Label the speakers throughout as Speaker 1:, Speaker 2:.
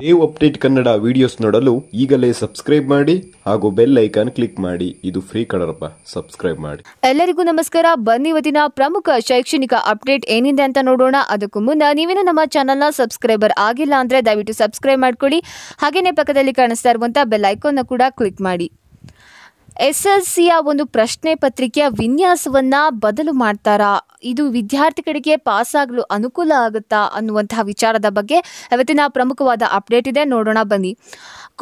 Speaker 1: Dev update Kannada videos ನೋಡಲು ಈಗಲೇ subscribe ಮಾಡಿ ಹಾಗೂ ಬೆಲ್ ಐಕಾನ್ ಕ್ಲಿಕ್ ಮಾಡಿ ಇದು ಫ್ರೀ ಕಡರಪ್ಪ ಸಬ್ಸ್ಕ್ರೈಬ್ ಮಾಡಿ ಎಲ್ಲರಿಗೂ ನಮಸ್ಕಾರ ಬನ್ನಿ ಇವತ್ತಿನ ಪ್ರಮುಖ ಶೈಕ್ಷಣಿಕ ಅಪ್ಡೇಟ್ ಏನಿದೆ ಅಂತ ನೋಡೋಣ ಅದಕ್ಕೂ ಮುನ್ನ ನೀವೇನು ನಮ್ಮ ಚಾನಲ್ನ ಸಬ್ಸ್ಕ್ರೈಬರ್ ಆಗಿಲ್ಲ ಅಂದ್ರೆ ದಯವಿಟ್ಟು ಸಬ್ಸ್ಕ್ರೈಬ್ ಮಾಡ್ಕೊಳ್ಳಿ ಹಾಗೆಯೇ ಪಕ್ಕದಲ್ಲಿ ಕಾಣಿಸ್ತಾ ಇರುವಂತಹ ಬೆಲ್ ಐಕಾನ್ ಕೂಡ ಕ್ಲಿಕ್ ಮಾಡಿ ಎಸ್ ಎಲ್ ಸಿಯ ಒಂದು ಪ್ರಶ್ನೆ ಪತ್ರಿಕೆಯ ವಿನ್ಯಾಸವನ್ನ ಬದಲು ಮಾಡ್ತಾರಾ ಇದು ವಿದ್ಯಾರ್ಥಿಗಳಿಗೆ ಪಾಸಾಗಲು ಅನುಕೂಲ ಆಗುತ್ತಾ ಅನ್ನುವಂತಹ ವಿಚಾರದ ಬಗ್ಗೆ ಇವತ್ತಿನ ಪ್ರಮುಖವಾದ ಅಪ್ಡೇಟ್ ಇದೆ ನೋಡೋಣ ಬನ್ನಿ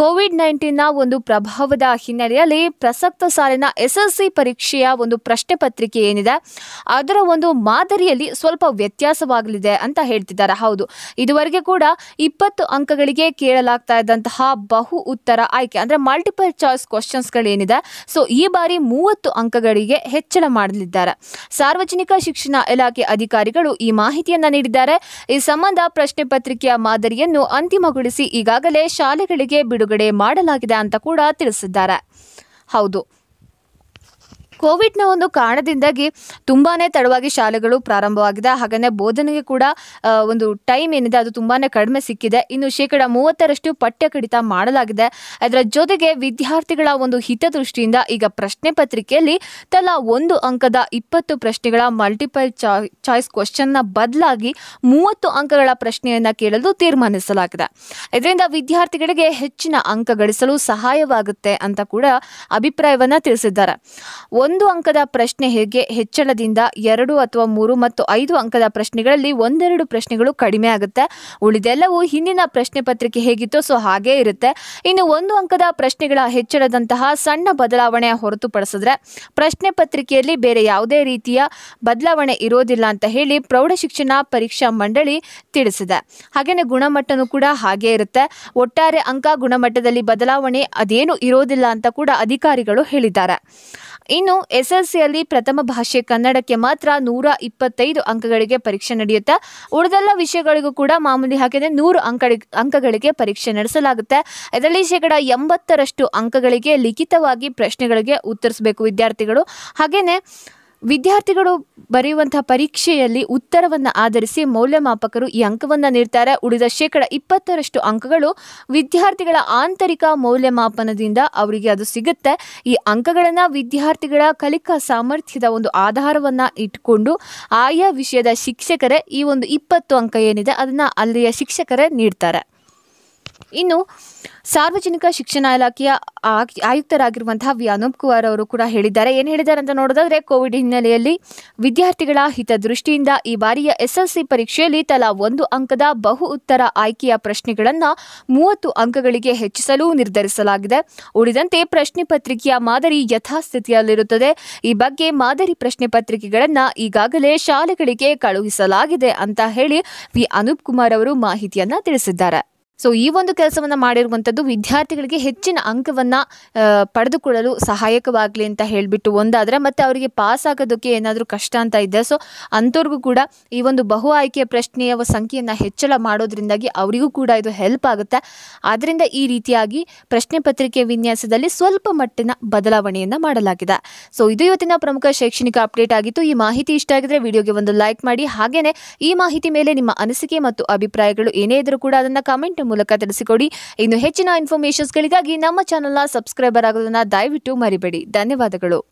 Speaker 1: ಕೋವಿಡ್ ನ ಒಂದು ಪ್ರಭಾವದ ಹಿನ್ನೆಲೆಯಲ್ಲಿ ಪ್ರಸಕ್ತ ಸಾಲಿನ ಎಸ್ ಎಲ್ ಸಿ ಪರೀಕ್ಷೆಯ ಒಂದು ಪ್ರಶ್ನೆ ಪತ್ರಿಕೆ ಏನಿದೆ ಅದರ ಒಂದು ಮಾದರಿಯಲ್ಲಿ ಸ್ವಲ್ಪ ವ್ಯತ್ಯಾಸವಾಗಲಿದೆ ಅಂತ ಹೇಳ್ತಿದ್ದಾರೆ ಹೌದು ಇದುವರೆಗೆ ಕೂಡ ಇಪ್ಪತ್ತು ಅಂಕಗಳಿಗೆ ಕೇಳಲಾಗ್ತಾ ಇದ್ದಂತಹ ಬಹು ಉತ್ತರ ಆಯ್ಕೆ ಅಂದರೆ ಮಲ್ಟಿಪಲ್ ಚಾಯ್ಸ್ ಕ್ವಶನ್ಸ್ಗಳೇನಿದೆ ಸೊ ಈ ಬಾರಿ ಮೂವತ್ತು ಅಂಕಗಳಿಗೆ ಹೆಚ್ಚಳ ಮಾಡಲಿದ್ದಾರೆ ಸಾರ್ವಜನಿಕ ಶಿಕ್ಷಣ ಇಲಾಖೆ ಅಧಿಕಾರಿಗಳು ಈ ಮಾಹಿತಿಯನ್ನ ನೀಡಿದ್ದಾರೆ ಈ ಸಂಬಂಧ ಪ್ರಶ್ನೆ ಪತ್ರಿಕೆಯ ಮಾದರಿಯನ್ನು ಅಂತಿಮಗೊಳಿಸಿ ಈಗಾಗಲೇ ಶಾಲೆಗಳಿಗೆ ಬಿಡುಗಡೆ ಮಾಡಲಾಗಿದೆ ಅಂತ ಕೂಡ ತಿಳಿಸಿದ್ದಾರೆ ಹೌದು ಕೋವಿಡ್ನ ಒಂದು ಕಾರಣದಿಂದಾಗಿ ತುಂಬಾ ತಡವಾಗಿ ಶಾಲೆಗಳು ಪ್ರಾರಂಭವಾಗಿದೆ ಹಾಗೆಯೇ ಬೋಧನೆಗೆ ಕೂಡ ಒಂದು ಟೈಮ್ ಏನಿದೆ ಅದು ತುಂಬಾ ಕಡಿಮೆ ಸಿಕ್ಕಿದೆ ಇನ್ನು ಶೇಕಡ ಮೂವತ್ತರಷ್ಟು ಪಠ್ಯ ಕಡಿತ ಮಾಡಲಾಗಿದೆ ಅದರ ಜೊತೆಗೆ ವಿದ್ಯಾರ್ಥಿಗಳ ಒಂದು ಹಿತದೃಷ್ಟಿಯಿಂದ ಈಗ ಪ್ರಶ್ನೆ ಪತ್ರಿಕೆಯಲ್ಲಿ ತಲಾ ಒಂದು ಅಂಕದ ಇಪ್ಪತ್ತು ಪ್ರಶ್ನೆಗಳ ಮಲ್ಟಿಪಲ್ ಚಾಯ್ಸ್ ಕ್ವಶನ್ನ ಬದಲಾಗಿ ಮೂವತ್ತು ಅಂಕಗಳ ಪ್ರಶ್ನೆಯನ್ನು ಕೇಳಲು ತೀರ್ಮಾನಿಸಲಾಗಿದೆ ಇದರಿಂದ ವಿದ್ಯಾರ್ಥಿಗಳಿಗೆ ಹೆಚ್ಚಿನ ಅಂಕ ಗಳಿಸಲು ಸಹಾಯವಾಗುತ್ತೆ ಅಂತ ಕೂಡ ಅಭಿಪ್ರಾಯವನ್ನು ತಿಳಿಸಿದ್ದಾರೆ ಒಂದು ಒಂದು ಅಂಕದ ಪ್ರಶ್ನೆ ಹೇಗೆ ಹೆಚ್ಚಳದಿಂದ ಎರಡು ಅಥವಾ ಮೂರು ಮತ್ತು ಐದು ಅಂಕದ ಪ್ರಶ್ನೆಗಳಲ್ಲಿ ಒಂದೆರಡು ಪ್ರಶ್ನೆಗಳು ಕಡಿಮೆ ಆಗುತ್ತೆ ಉಳಿದೆಲ್ಲವೂ ಹಿಂದಿನ ಪ್ರಶ್ನೆ ಪತ್ರಿಕೆ ಹೇಗಿತ್ತು ಸೊ ಹಾಗೇ ಇರುತ್ತೆ ಇನ್ನು ಒಂದು ಅಂಕದ ಪ್ರಶ್ನೆಗಳ ಹೆಚ್ಚಳದಂತಹ ಸಣ್ಣ ಬದಲಾವಣೆ ಹೊರತುಪಡಿಸಿದ್ರೆ ಪ್ರಶ್ನೆ ಪತ್ರಿಕೆಯಲ್ಲಿ ಬೇರೆ ಯಾವುದೇ ರೀತಿಯ ಬದಲಾವಣೆ ಇರೋದಿಲ್ಲ ಅಂತ ಹೇಳಿ ಪ್ರೌಢಶಿಕ್ಷಣ ಪರೀಕ್ಷಾ ಮಂಡಳಿ ತಿಳಿಸಿದೆ ಹಾಗೆಯೇ ಗುಣಮಟ್ಟನೂ ಕೂಡ ಹಾಗೇ ಇರುತ್ತೆ ಒಟ್ಟಾರೆ ಅಂಕ ಗುಣಮಟ್ಟದಲ್ಲಿ ಬದಲಾವಣೆ ಅದೇನು ಇರೋದಿಲ್ಲ ಅಂತ ಕೂಡ ಅಧಿಕಾರಿಗಳು ಹೇಳಿದ್ದಾರೆ ಇನ್ನು ಎಸ್ಎಸ್ಸಿಯಲ್ಲಿ ಪ್ರಥಮ ಭಾಷೆ ಕನ್ನಡಕ್ಕೆ ಮಾತ್ರ ನೂರ ಇಪ್ಪತ್ತೈದು ಅಂಕಗಳಿಗೆ ಪರೀಕ್ಷೆ ನಡೆಯುತ್ತೆ ಉಳಿದೆಲ್ಲ ವಿಷಯಗಳಿಗೂ ಕೂಡ ಮಾಮೂಲಿ ಹಾಕಿದ್ರೆ ನೂರು ಅಂಕಗಳಿಗೆ ಪರೀಕ್ಷೆ ನಡೆಸಲಾಗುತ್ತೆ ಇದರಲ್ಲಿ ಶೇಕಡ ಎಂಬತ್ತರಷ್ಟು ಅಂಕಗಳಿಗೆ ಲಿಖಿತವಾಗಿ ಪ್ರಶ್ನೆಗಳಿಗೆ ಉತ್ತರಿಸಬೇಕು ವಿದ್ಯಾರ್ಥಿಗಳು ಹಾಗೆಯೇ ವಿದ್ಯಾರ್ಥಿಗಳು ಬರೆಯುವಂತಹ ಪರೀಕ್ಷೆಯಲ್ಲಿ ಉತ್ತರವನ್ನು ಆಧರಿಸಿ ಮೌಲ್ಯಮಾಪಕರು ಈ ಅಂಕವನ್ನು ನೀಡ್ತಾರೆ ಉಳಿದ ಶೇಕಡ ಇಪ್ಪತ್ತರಷ್ಟು ಅಂಕಗಳು ವಿದ್ಯಾರ್ಥಿಗಳ ಆಂತರಿಕ ಮೌಲ್ಯಮಾಪನದಿಂದ ಅವರಿಗೆ ಅದು ಸಿಗುತ್ತೆ ಈ ಅಂಕಗಳನ್ನು ವಿದ್ಯಾರ್ಥಿಗಳ ಕಲಿಕಾ ಸಾಮರ್ಥ್ಯದ ಒಂದು ಆಧಾರವನ್ನು ಇಟ್ಕೊಂಡು ಆಯಾ ವಿಷಯದ ಶಿಕ್ಷಕರೇ ಈ ಒಂದು ಇಪ್ಪತ್ತು ಅಂಕ ಏನಿದೆ ಅದನ್ನು ಅಲ್ಲಿಯ ಶಿಕ್ಷಕರೇ ನೀಡ್ತಾರೆ ಇನ್ನು ಸಾರ್ವಜನಿಕ ಶಿಕ್ಷಣ ಇಲಾಖೆಯ ಆಯುಕ್ತರಾಗಿರುವಂತಹ ವಿ ಅನೂಪ್ ಕುಮಾರ್ ಅವರು ಕೂಡ ಹೇಳಿದ್ದಾರೆ ಏನು ಹೇಳಿದ್ದಾರೆ ಅಂತ ನೋಡೋದಾದ್ರೆ ಕೋವಿಡ್ ಹಿನ್ನೆಲೆಯಲ್ಲಿ ವಿದ್ಯಾರ್ಥಿಗಳ ಹಿತದೃಷ್ಟಿಯಿಂದ ಈ ಬಾರಿಯ ಎಸ್ಎಲ್ಸಿ ಪರೀಕ್ಷೆಯಲ್ಲಿ ತಲಾ ಒಂದು ಅಂಕದ ಬಹು ಉತ್ತರ ಆಯ್ಕೆಯ ಪ್ರಶ್ನೆಗಳನ್ನು ಮೂವತ್ತು ಅಂಕಗಳಿಗೆ ಹೆಚ್ಚಿಸಲು ನಿರ್ಧರಿಸಲಾಗಿದೆ ಉಳಿದಂತೆ ಪ್ರಶ್ನೆ ಪತ್ರಿಕೆಯ ಮಾದರಿ ಯಥಾಸ್ಥಿತಿಯಲ್ಲಿರುತ್ತದೆ ಈ ಬಗ್ಗೆ ಮಾದರಿ ಪ್ರಶ್ನೆ ಪತ್ರಿಕೆಗಳನ್ನು ಈಗಾಗಲೇ ಶಾಲೆಗಳಿಗೆ ಕಳುಹಿಸಲಾಗಿದೆ ಅಂತ ಹೇಳಿ ವಿ ಅನೂಪ್ ಕುಮಾರ್ ಅವರು ಮಾಹಿತಿಯನ್ನ ತಿಳಿಸಿದ್ದಾರೆ ಸೊ ಈ ಒಂದು ಕೆಲಸವನ್ನು ಮಾಡಿರುವಂಥದ್ದು ವಿದ್ಯಾರ್ಥಿಗಳಿಗೆ ಹೆಚ್ಚಿನ ಅಂಕವನ್ನು ಪಡೆದುಕೊಳ್ಳಲು ಸಹಾಯಕವಾಗಲಿ ಅಂತ ಹೇಳಿಬಿಟ್ಟು ಒಂದಾದರೆ ಮತ್ತು ಅವರಿಗೆ ಪಾಸ್ ಆಗೋದಕ್ಕೆ ಏನಾದರೂ ಕಷ್ಟ ಅಂತ ಇದೆ ಸೊ ಅಂಥವ್ರಿಗೂ ಕೂಡ ಈ ಒಂದು ಬಹು ಆಯ್ಕೆಯ ಪ್ರಶ್ನೆಯ ಸಂಖ್ಯೆಯನ್ನು ಹೆಚ್ಚಳ ಮಾಡೋದ್ರಿಂದಾಗಿ ಅವರಿಗೂ ಕೂಡ ಇದು ಹೆಲ್ಪ್ ಆಗುತ್ತೆ ಆದ್ದರಿಂದ ಈ ರೀತಿಯಾಗಿ ಪ್ರಶ್ನೆ ಪತ್ರಿಕೆ ವಿನ್ಯಾಸದಲ್ಲಿ ಸ್ವಲ್ಪ ಮಟ್ಟಿನ ಬದಲಾವಣೆಯನ್ನು ಮಾಡಲಾಗಿದೆ ಸೊ ಇದು ಇವತ್ತಿನ ಪ್ರಮುಖ ಶೈಕ್ಷಣಿಕ ಅಪ್ಡೇಟ್ ಆಗಿತ್ತು ಈ ಮಾಹಿತಿ ಇಷ್ಟ ಆಗಿದ್ರೆ ವಿಡಿಯೋಗೆ ಒಂದು ಲೈಕ್ ಮಾಡಿ ಹಾಗೆಯೇ ಈ ಮಾಹಿತಿ ಮೇಲೆ ನಿಮ್ಮ ಅನಿಸಿಕೆ ಮತ್ತು ಅಭಿಪ್ರಾಯಗಳು ಏನೇ ಇದ್ರೂ ಕೂಡ ಅದನ್ನು ಕಮೆಂಟ್ ಮೂಲಕ ತಿಳಿಸಿಕೊಡಿ ಇನ್ನು ಹೆಚ್ಚಿನ ಇನ್ಫಾರ್ಮೇಶನ್ಸ್ಗಳಿಗಾಗಿ ನಮ್ಮ ಚಾನಲ್ನ ಸಬ್ಸ್ಕ್ರೈಬರ್ ಆಗೋದನ್ನು ದಯವಿಟ್ಟು ಮರಿಬೇಡಿ ಧನ್ಯವಾದಗಳು